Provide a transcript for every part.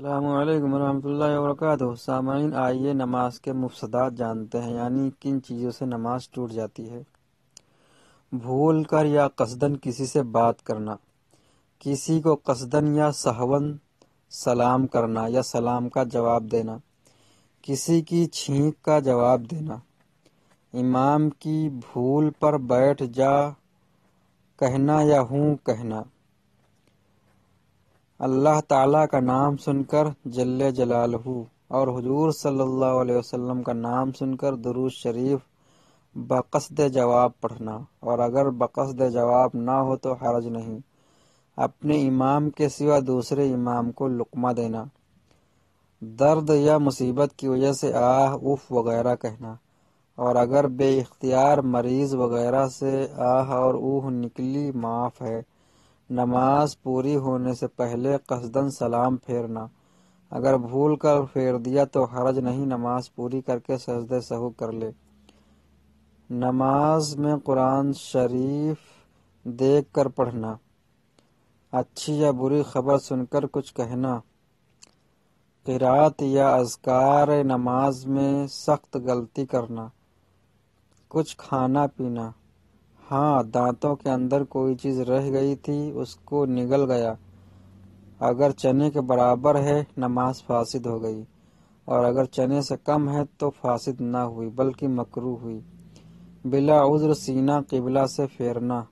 السلام علیکم ورحمۃ اللہ وبرکاتہ سامعین آئیے نماز کے مفسدات جانتے ہیں یعنی کن چیزوں سے نماز ٹوٹ جاتی ہے بھول کر یا قصدن کسی سے بات کرنا کسی کو قصدن یا سہون سلام کرنا یا سلام کا جواب دینا کسی کی چھینک کا جواب دینا امام کی بھول پر بیٹھ جا کہنا یا ہوں کہنا اللہ تعالیٰ کا نام سن کر جل جلال اور حضور صلی اللہ علیہ وسلم کا نام سن کر دروز شریف بقصد جواب پڑھنا اور اگر بقصد جواب نہ ہو تو حرج نہیں اپنے امام کے سوا دوسرے امام کو لقمہ دینا درد یا مصیبت کی وجہ سے آہ اف وغیرہ کہنا اور اگر بے اختیار مریض وغیرہ سے آہ اور اوہ نکلی معاف ہے نماز پوری ہونے سے پہلے قصدن سلام پھیرنا اگر بھول کر پھیر دیا تو حرج نہیں نماز پوری کر کے سجد سہو کر لے نماز میں قرآن شریف دیکھ کر پڑھنا اچھی یا بری خبر سن کر کچھ کہنا قرات یا اذکار نماز میں سخت غلطی کرنا کچھ کھانا پینا ہاں دانتوں کے اندر کوئی چیز رہ گئی تھی اس کو نگل گیا اگر چنے کے برابر ہے نماز فاسد ہو گئی اور اگر چنے سے کم ہے تو فاسد نہ ہوئی بلکہ مکرو ہوئی بلا عذر سینہ قبلہ سے پھیرنا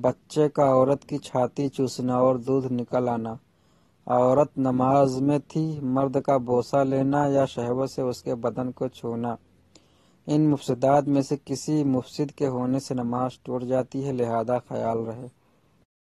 بچے کا عورت کی چھاتی چوسنا اور دودھ نکل آنا عورت نماز میں تھی مرد کا بوسہ لینا یا شہوت سے اس کے بدن کو چھونا ان مفسدات میں سے کسی مفسد کے ہونے سے نماز ٹوٹ جاتی ہے لہذا خیال رہے